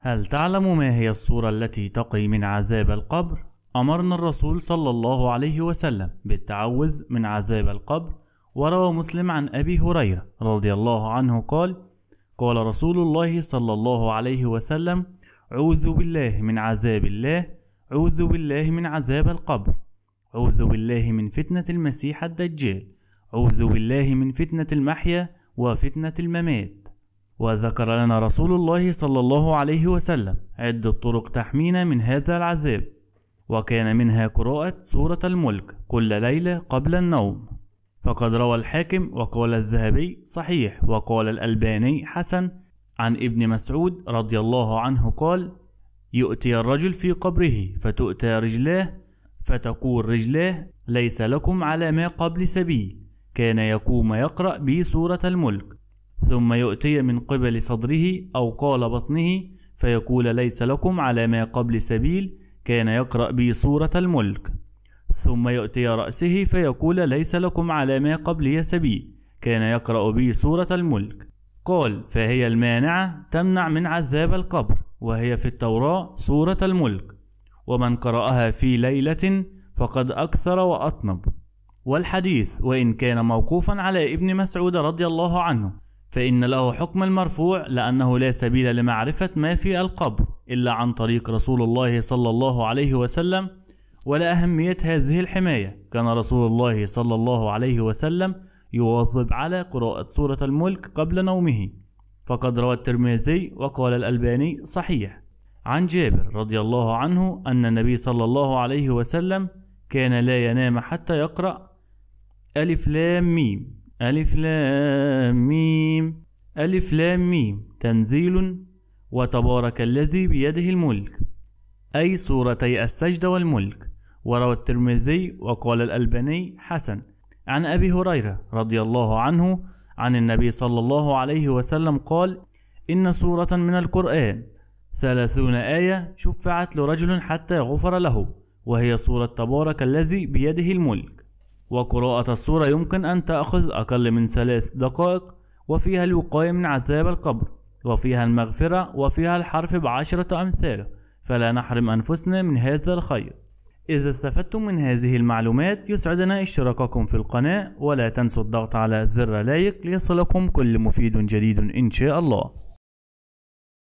هل تعلم ما هي الصورة التي تقي من عذاب القبر؟ أمرنا الرسول صلى الله عليه وسلم بالتعوذ من عذاب القبر وروى مسلم عن أبي هريرة رضي الله عنه قال قال رسول الله صلى الله عليه وسلم عوذ بالله من عذاب الله عوذ بالله من عذاب القبر عوذ بالله من فتنة المسيح الدجال عوذ بالله من فتنة المحيا وفتنة الممات وذكر لنا رسول الله صلى الله عليه وسلم عدة طرق تحمينا من هذا العذاب وكان منها قراءة سورة الملك كل ليلة قبل النوم فقد روى الحاكم وقال الذهبي صحيح وقال الألباني حسن عن ابن مسعود رضي الله عنه قال يؤتي الرجل في قبره فتؤتى رجلاه فتقول رجلاه ليس لكم على ما قبل سبيل كان يقوم يقرأ بي سورة الملك ثم يؤتي من قبل صدره أو قال بطنه فيقول ليس لكم على ما قبل سبيل كان يقرأ بي سورة الملك ثم يؤتي رأسه فيقول ليس لكم على ما قبلي سبيل كان يقرأ بي سورة الملك قال فهي المانعة تمنع من عذاب القبر وهي في التوراة سورة الملك ومن قرأها في ليلة فقد أكثر وأطنب والحديث وإن كان موقوفا على ابن مسعود رضي الله عنه فإن له حكم المرفوع لأنه لا سبيل لمعرفة ما في القبر إلا عن طريق رسول الله صلى الله عليه وسلم ولا أهمية هذه الحماية كان رسول الله صلى الله عليه وسلم يواظب على قراءة سورة الملك قبل نومه فقد روى الترمذي وقال الألباني صحيح عن جابر رضي الله عنه أن النبي صلى الله عليه وسلم كان لا ينام حتى يقرأ ألف لام ميم ألف لام ميم ألف لام ميم تنزيل وتبارك الذي بيده الملك أي سورتي السجدة والملك وروى الترمذي وقال الألباني حسن عن أبي هريرة رضي الله عنه عن النبي صلى الله عليه وسلم قال إن سورة من القرآن ثلاثون آية شفعت لرجل حتى غفر له وهي سورة تبارك الذي بيده الملك وقراءة الصورة يمكن أن تأخذ أقل من ثلاث دقائق وفيها الوقاية من عذاب القبر وفيها المغفرة وفيها الحرف بعشرة أمثال فلا نحرم أنفسنا من هذا الخير إذا استفدتم من هذه المعلومات يسعدنا اشتراككم في القناة ولا تنسوا الضغط على زر لايك ليصلكم كل مفيد جديد إن شاء الله